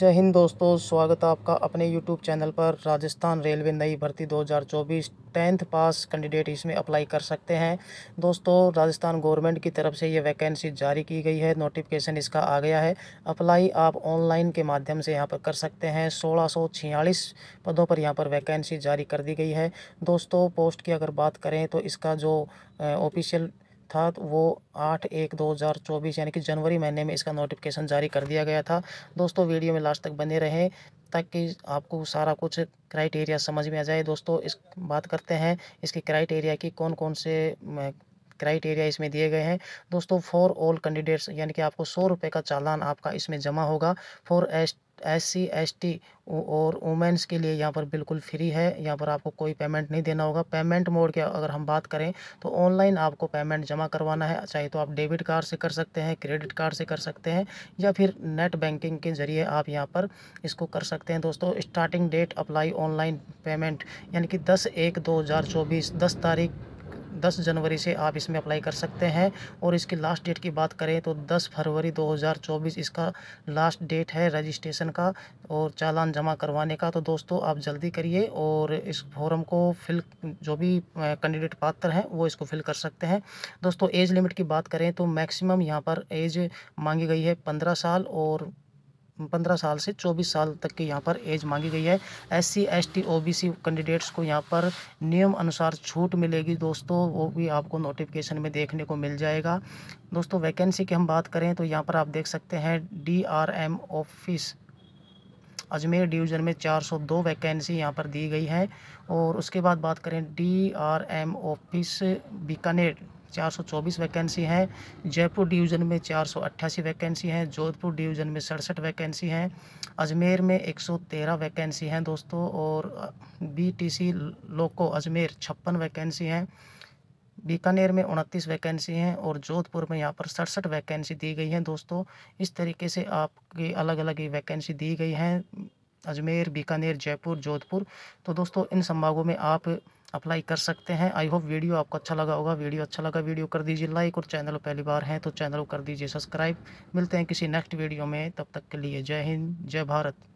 जय हिंद दोस्तों स्वागत है आपका अपने यूट्यूब चैनल पर राजस्थान रेलवे नई भर्ती 2024 टेंथ पास कैंडिडेट इसमें अप्लाई कर सकते हैं दोस्तों राजस्थान गवर्नमेंट की तरफ से ये वैकेंसी जारी की गई है नोटिफिकेशन इसका आ गया है अप्लाई आप ऑनलाइन के माध्यम से यहाँ पर कर सकते हैं सोलह पदों पर यहाँ पर वैकेंसी जारी कर दी गई है दोस्तों पोस्ट की अगर बात करें तो इसका जो ऑफिशियल अर्थात वो आठ एक दो हज़ार चौबीस यानी कि जनवरी महीने में इसका नोटिफिकेशन जारी कर दिया गया था दोस्तों वीडियो में लास्ट तक बने रहें ताकि आपको सारा कुछ क्राइटेरिया समझ में आ जाए दोस्तों इस बात करते हैं इसके क्राइटेरिया की कौन कौन से क्राइटेरिया इसमें दिए गए हैं दोस्तों फॉर ऑल कैंडिडेट्स यानी कि आपको सौ रुपये का चालान आपका इसमें जमा होगा for S S C S T और वुमेंस के लिए यहाँ पर बिल्कुल फ्री है यहाँ पर आपको कोई पेमेंट नहीं देना होगा पेमेंट मोड की अगर हम बात करें तो ऑनलाइन आपको पेमेंट जमा करवाना है चाहे तो आप डेबिट कार्ड से कर सकते हैं क्रेडिट कार्ड से कर सकते हैं या फिर नेट बैंकिंग के ज़रिए आप यहाँ पर इसको कर सकते हैं दोस्तों starting date apply online payment यानी कि दस एक दो हज़ार चौबीस दस तारीख दस जनवरी से आप इसमें अप्लाई कर सकते हैं और इसकी लास्ट डेट की बात करें तो दस फरवरी चौबीस इसका लास्ट डेट है रजिस्ट्रेशन का और चालान जमा करवाने का तो दोस्तों आप जल्दी करिए और इस फॉर्म को फिल जो भी कैंडिडेट पात्र हैं वो इसको फिल कर सकते हैं दोस्तों एज लिमिट की बात करें तो मैक्सिमम यहाँ पर एज मांगी गई है पंद्रह साल और पंद्रह साल से चौबीस साल तक की यहाँ पर एज मांगी गई है S C S T O B C candidates को यहाँ पर नियम अनुसार छूट मिलेगी दोस्तों वो भी आपको नोटिफिकेशन में देखने को मिल जाएगा दोस्तों वैकेंसी की हम बात करें तो यहाँ पर आप देख सकते हैं D R M office Ajmer division में 402 वैकेंसी यहाँ पर दी गई है और उसके बाद बात करें D R M office Bikaner 424 vacancy हैं जयपुर डिवीज़न में चार वैकेंसी हैं जोधपुर डिवीज़न में सड़सठ वैकेंसी हैं अजमेर में 113 वैकेंसी हैं दोस्तों और बीटीसी लोको अजमेर छप्पन वैकेंसी हैं बीकानेर में उनतीस वैकेंसी हैं और जोधपुर में यहाँ पर सड़सठ वैकेंसी दी गई हैं दोस्तों इस तरीके से आपकी अलग अलग वैकेंसी दी गई हैं अजमेर बीकानेर जयपुर जोधपुर तो दोस्तों इन संभागों में आप अप्लाई कर सकते हैं आई होप वीडियो आपको अच्छा लगा होगा वीडियो अच्छा लगा वीडियो कर दीजिए लाइक और चैनल पहली बार हैं तो चैनल को कर दीजिए सब्सक्राइब मिलते हैं किसी नेक्स्ट वीडियो में तब तक के लिए जय हिंद जय भारत